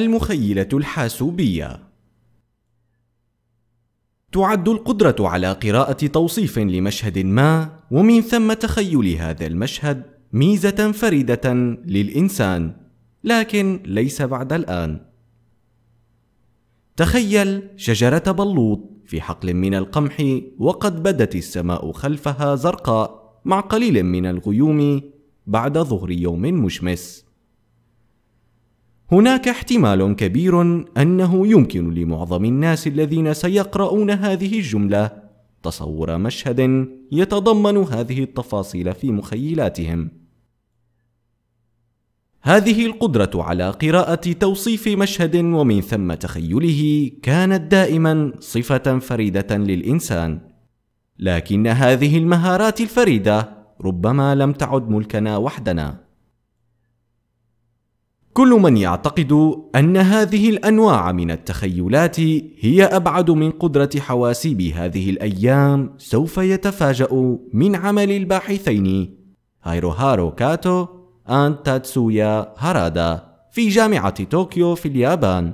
المخيلة الحاسوبية تعد القدرة على قراءة توصيف لمشهد ما ومن ثم تخيل هذا المشهد ميزة فريدة للإنسان لكن ليس بعد الآن تخيل شجرة بلوط في حقل من القمح وقد بدت السماء خلفها زرقاء مع قليل من الغيوم بعد ظهر يوم مشمس هناك احتمال كبير انه يمكن لمعظم الناس الذين سيقرؤون هذه الجمله تصور مشهد يتضمن هذه التفاصيل في مخيلاتهم هذه القدرة على قراءة توصيف مشهد ومن ثم تخيله كانت دائما صفة فريدة للإنسان. لكن هذه المهارات الفريدة ربما لم تعد ملكنا وحدنا. كل من يعتقد ان هذه الانواع من التخيلات هي ابعد من قدره حواسيب هذه الايام سوف يتفاجا من عمل الباحثين هيروهارو كاتو آن تاتسويا هارادا في جامعه طوكيو في اليابان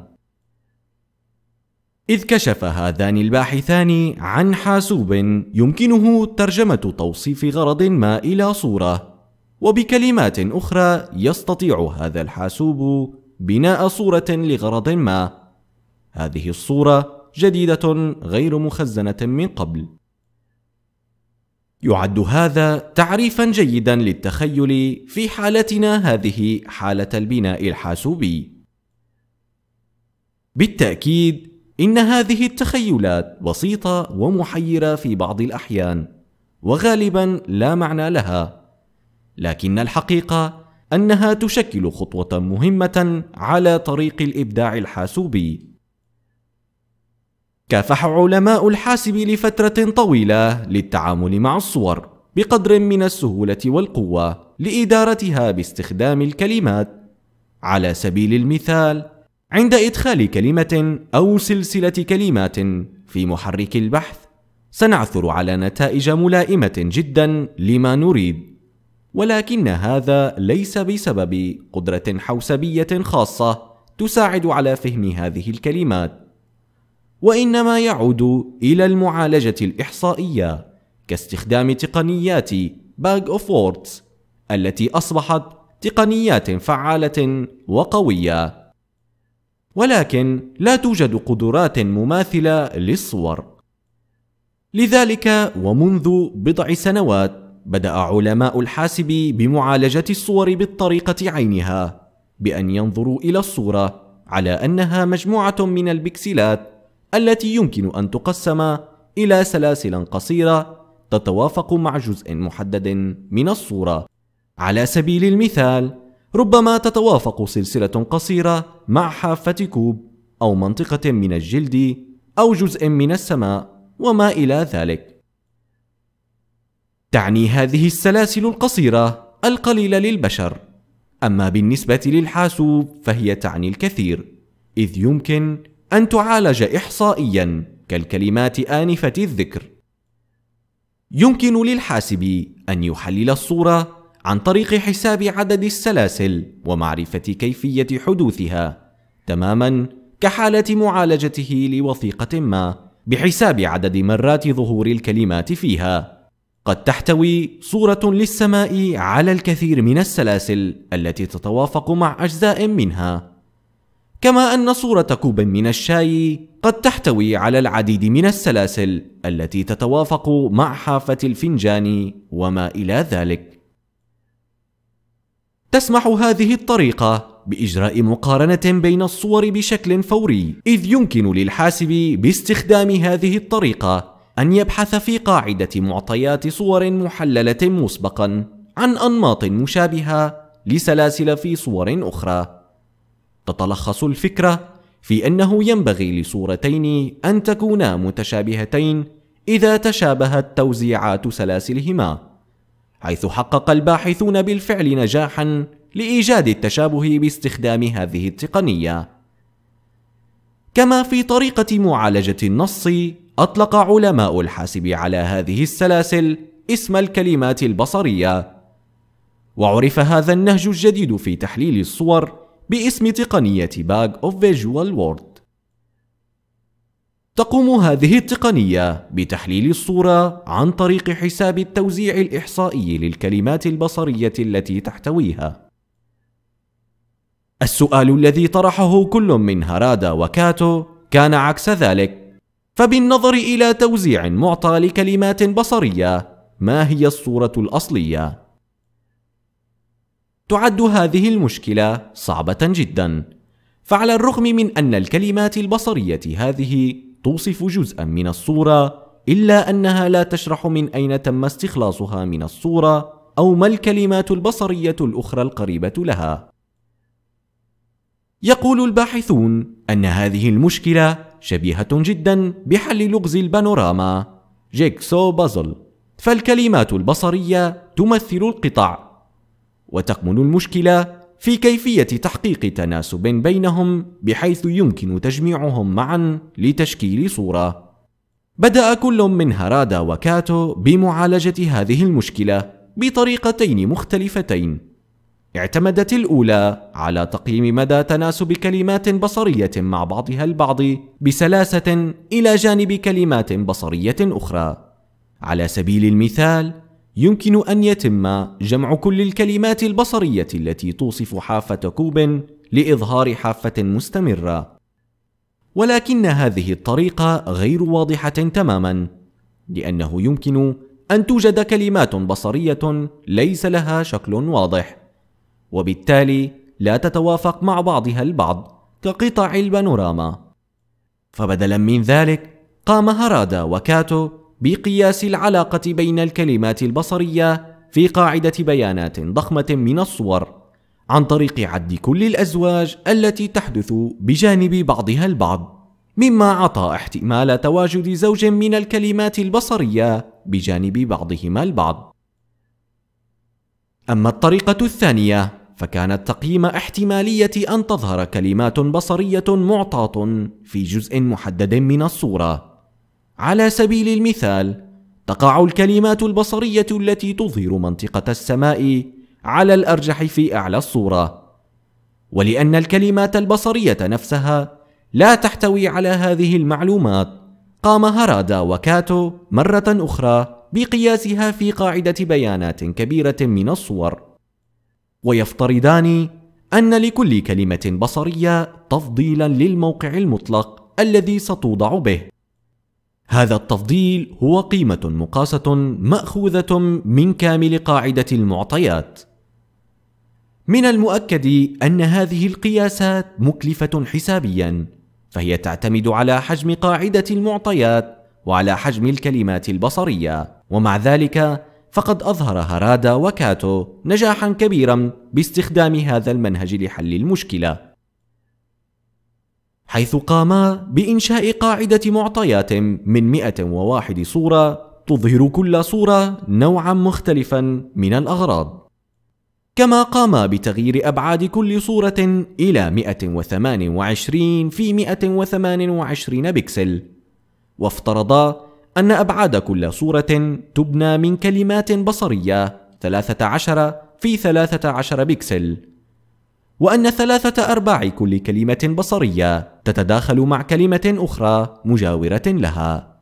إذ كشف هذان الباحثان عن حاسوب يمكنه ترجمة توصيف غرض ما إلى صورة وبكلمات أخرى يستطيع هذا الحاسوب بناء صورة لغرض ما هذه الصورة جديدة غير مخزنة من قبل يعد هذا تعريفا جيدا للتخيل في حالتنا هذه حالة البناء الحاسوبي بالتأكيد إن هذه التخيلات بسيطة ومحيرة في بعض الأحيان وغالبا لا معنى لها لكن الحقيقه انها تشكل خطوه مهمه على طريق الابداع الحاسوبي كافح علماء الحاسب لفتره طويله للتعامل مع الصور بقدر من السهوله والقوه لادارتها باستخدام الكلمات على سبيل المثال عند ادخال كلمه او سلسله كلمات في محرك البحث سنعثر على نتائج ملائمه جدا لما نريد ولكن هذا ليس بسبب قدرة حوسبية خاصة تساعد على فهم هذه الكلمات وإنما يعود إلى المعالجة الإحصائية كاستخدام تقنيات باج أوف ووردز التي أصبحت تقنيات فعالة وقوية ولكن لا توجد قدرات مماثلة للصور لذلك ومنذ بضع سنوات بدأ علماء الحاسب بمعالجة الصور بالطريقة عينها بأن ينظروا إلى الصورة على أنها مجموعة من البكسلات التي يمكن أن تقسم إلى سلاسل قصيرة تتوافق مع جزء محدد من الصورة على سبيل المثال ربما تتوافق سلسلة قصيرة مع حافة كوب أو منطقة من الجلد أو جزء من السماء وما إلى ذلك تعني هذه السلاسل القصيرة القليل للبشر أما بالنسبة للحاسوب فهي تعني الكثير إذ يمكن أن تعالج إحصائيا كالكلمات آنفة الذكر يمكن للحاسب أن يحلل الصورة عن طريق حساب عدد السلاسل ومعرفة كيفية حدوثها تماما كحالة معالجته لوثيقة ما بحساب عدد مرات ظهور الكلمات فيها قد تحتوي صورة للسماء على الكثير من السلاسل التي تتوافق مع أجزاء منها كما أن صورة كوب من الشاي قد تحتوي على العديد من السلاسل التي تتوافق مع حافة الفنجان وما إلى ذلك تسمح هذه الطريقة بإجراء مقارنة بين الصور بشكل فوري إذ يمكن للحاسب باستخدام هذه الطريقة أن يبحث في قاعدة معطيات صور محللة مسبقا عن أنماط مشابهة لسلاسل في صور أخرى. تتلخص الفكرة في أنه ينبغي لصورتين أن تكونا متشابهتين إذا تشابهت توزيعات سلاسلهما، حيث حقق الباحثون بالفعل نجاحا لإيجاد التشابه باستخدام هذه التقنية. كما في طريقة معالجة النص أطلق علماء الحاسب على هذه السلاسل اسم الكلمات البصرية وعرف هذا النهج الجديد في تحليل الصور باسم تقنية Bag of Visual World تقوم هذه التقنية بتحليل الصورة عن طريق حساب التوزيع الإحصائي للكلمات البصرية التي تحتويها. السؤال الذي طرحه كل من هارادا وكاتو كان عكس ذلك، فبالنظر إلى توزيع معطى لكلمات بصرية ما هي الصورة الأصلية؟ تعد هذه المشكلة صعبة جدا فعلى الرغم من أن الكلمات البصرية هذه توصف جزءا من الصورة إلا أنها لا تشرح من أين تم استخلاصها من الصورة أو ما الكلمات البصرية الأخرى القريبة لها يقول الباحثون أن هذه المشكلة شبيهة جدا بحل لغز البانوراما جيكسو بازل فالكلمات البصرية تمثل القطع وتكمن المشكلة في كيفية تحقيق تناسب بينهم بحيث يمكن تجميعهم معا لتشكيل صورة بدأ كل من هارادا وكاتو بمعالجة هذه المشكلة بطريقتين مختلفتين اعتمدت الأولى على تقييم مدى تناسب كلمات بصرية مع بعضها البعض بسلاسة إلى جانب كلمات بصرية أخرى. على سبيل المثال، يمكن أن يتم جمع كل الكلمات البصرية التي توصف حافة كوب لإظهار حافة مستمرة. ولكن هذه الطريقة غير واضحة تمامًا، لأنه يمكن أن توجد كلمات بصرية ليس لها شكل واضح. وبالتالي لا تتوافق مع بعضها البعض كقطع البانوراما فبدلا من ذلك قام هارادا وكاتو بقياس العلاقة بين الكلمات البصرية في قاعدة بيانات ضخمة من الصور عن طريق عد كل الأزواج التي تحدث بجانب بعضها البعض مما عطى احتمال تواجد زوج من الكلمات البصرية بجانب بعضهما البعض أما الطريقة الثانية فكانت تقييم احتمالية أن تظهر كلمات بصرية معطاة في جزء محدد من الصورة على سبيل المثال تقع الكلمات البصرية التي تظهر منطقة السماء على الأرجح في أعلى الصورة ولأن الكلمات البصرية نفسها لا تحتوي على هذه المعلومات قام هارادا وكاتو مرة أخرى بقياسها في قاعدة بيانات كبيرة من الصور ويفترضان أن لكل كلمة بصرية تفضيلا للموقع المطلق الذي ستوضع به هذا التفضيل هو قيمة مقاسة مأخوذة من كامل قاعدة المعطيات من المؤكد أن هذه القياسات مكلفة حسابيا فهي تعتمد على حجم قاعدة المعطيات وعلى حجم الكلمات البصرية ومع ذلك فقد أظهر هارادا وكاتو نجاحا كبيرا باستخدام هذا المنهج لحل المشكلة حيث قاما بإنشاء قاعدة معطيات من 101 صورة تظهر كل صورة نوعا مختلفا من الأغراض كما قاما بتغيير أبعاد كل صورة إلى 128 في 128 بكسل وافترضا أن أبعاد كل صورة تبنى من كلمات بصرية 13 في 13 بكسل وأن ثلاثة أرباع كل كلمة بصرية تتداخل مع كلمة أخرى مجاورة لها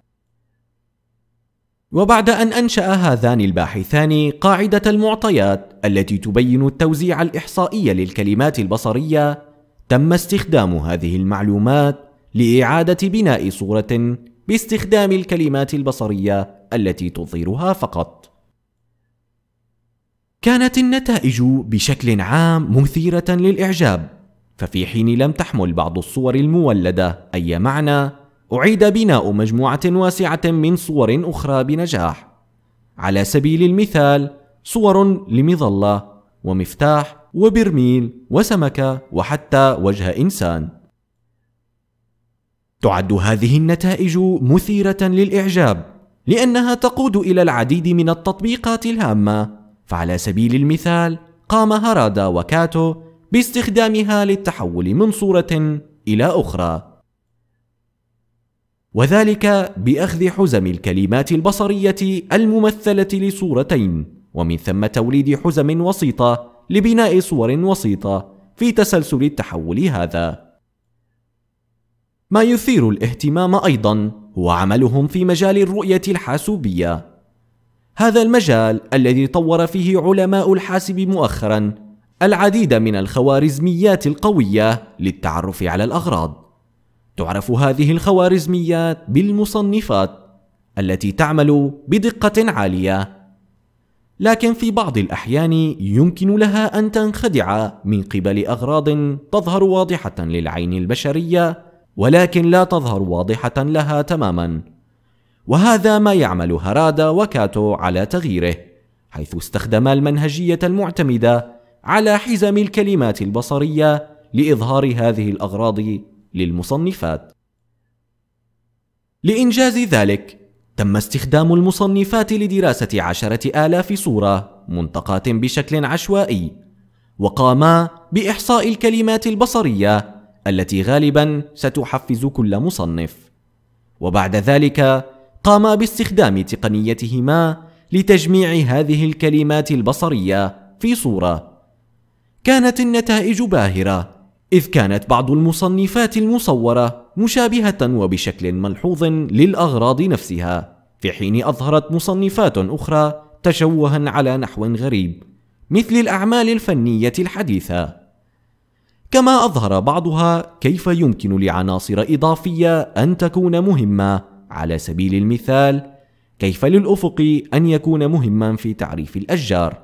وبعد أن أنشأ هذان الباحثان قاعدة المعطيات التي تبين التوزيع الإحصائي للكلمات البصرية تم استخدام هذه المعلومات لإعادة بناء صورة باستخدام الكلمات البصرية التي تظهرها فقط. كانت النتائج بشكل عام مثيرة للإعجاب، ففي حين لم تحمل بعض الصور المولدة أي معنى، أعيد بناء مجموعة واسعة من صور أخرى بنجاح. على سبيل المثال، صور لمظلة ومفتاح وبرميل وسمكة وحتى وجه إنسان. تعد هذه النتائج مثيرة للإعجاب لأنها تقود إلى العديد من التطبيقات الهامة فعلى سبيل المثال قام هارادا وكاتو باستخدامها للتحول من صورة إلى أخرى وذلك بأخذ حزم الكلمات البصرية الممثلة لصورتين ومن ثم توليد حزم وسيطة لبناء صور وسيطة في تسلسل التحول هذا ما يثير الاهتمام أيضا هو عملهم في مجال الرؤية الحاسوبية هذا المجال الذي طور فيه علماء الحاسب مؤخرا العديد من الخوارزميات القوية للتعرف على الأغراض تعرف هذه الخوارزميات بالمصنفات التي تعمل بدقة عالية لكن في بعض الأحيان يمكن لها أن تنخدع من قبل أغراض تظهر واضحة للعين البشرية ولكن لا تظهر واضحة لها تماما وهذا ما يعمل هرادا وكاتو على تغييره حيث استخدما المنهجية المعتمدة على حزم الكلمات البصرية لإظهار هذه الأغراض للمصنفات لإنجاز ذلك تم استخدام المصنفات لدراسة عشرة آلاف صورة منتقاة بشكل عشوائي وقاما بإحصاء الكلمات البصرية التي غالبا ستحفز كل مصنف وبعد ذلك قاما باستخدام تقنيتهما لتجميع هذه الكلمات البصريه في صوره كانت النتائج باهره اذ كانت بعض المصنفات المصوره مشابهه وبشكل ملحوظ للاغراض نفسها في حين اظهرت مصنفات اخرى تشوها على نحو غريب مثل الاعمال الفنيه الحديثه كما أظهر بعضها كيف يمكن لعناصر إضافية أن تكون مهمة على سبيل المثال كيف للأفق أن يكون مهما في تعريف الأشجار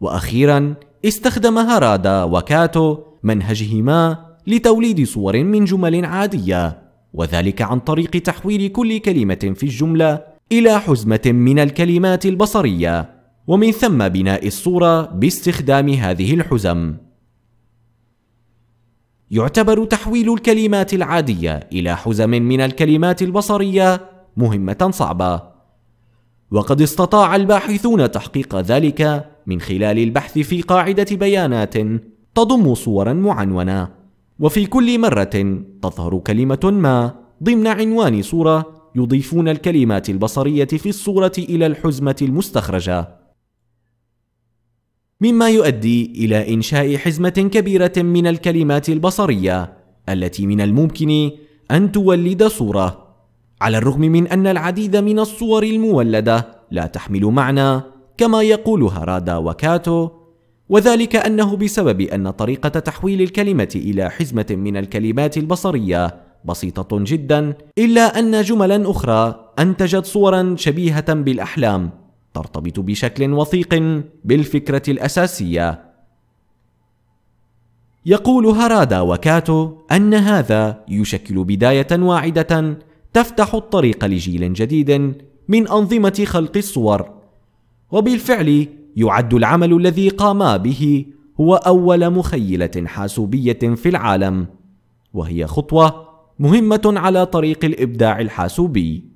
وأخيرا استخدم هارادا وكاتو منهجهما لتوليد صور من جمل عادية وذلك عن طريق تحويل كل كلمة في الجملة إلى حزمة من الكلمات البصرية ومن ثم بناء الصورة باستخدام هذه الحزم يعتبر تحويل الكلمات العادية إلى حزم من الكلمات البصرية مهمة صعبة وقد استطاع الباحثون تحقيق ذلك من خلال البحث في قاعدة بيانات تضم صورا معنونة وفي كل مرة تظهر كلمة ما ضمن عنوان صورة يضيفون الكلمات البصرية في الصورة إلى الحزمة المستخرجة مما يؤدي إلى إنشاء حزمة كبيرة من الكلمات البصرية التي من الممكن أن تولد صورة على الرغم من أن العديد من الصور المولدة لا تحمل معنى كما يقول هارادا وكاتو وذلك أنه بسبب أن طريقة تحويل الكلمة إلى حزمة من الكلمات البصرية بسيطة جدا إلا أن جملا أخرى أنتجت صورا شبيهة بالأحلام ترتبط بشكل وثيق بالفكرة الأساسية. يقول هارادا وكاتو أن هذا يشكل بداية واعدة تفتح الطريق لجيل جديد من أنظمة خلق الصور. وبالفعل يعد العمل الذي قاما به هو أول مخيلة حاسوبية في العالم، وهي خطوة مهمة على طريق الإبداع الحاسوبي.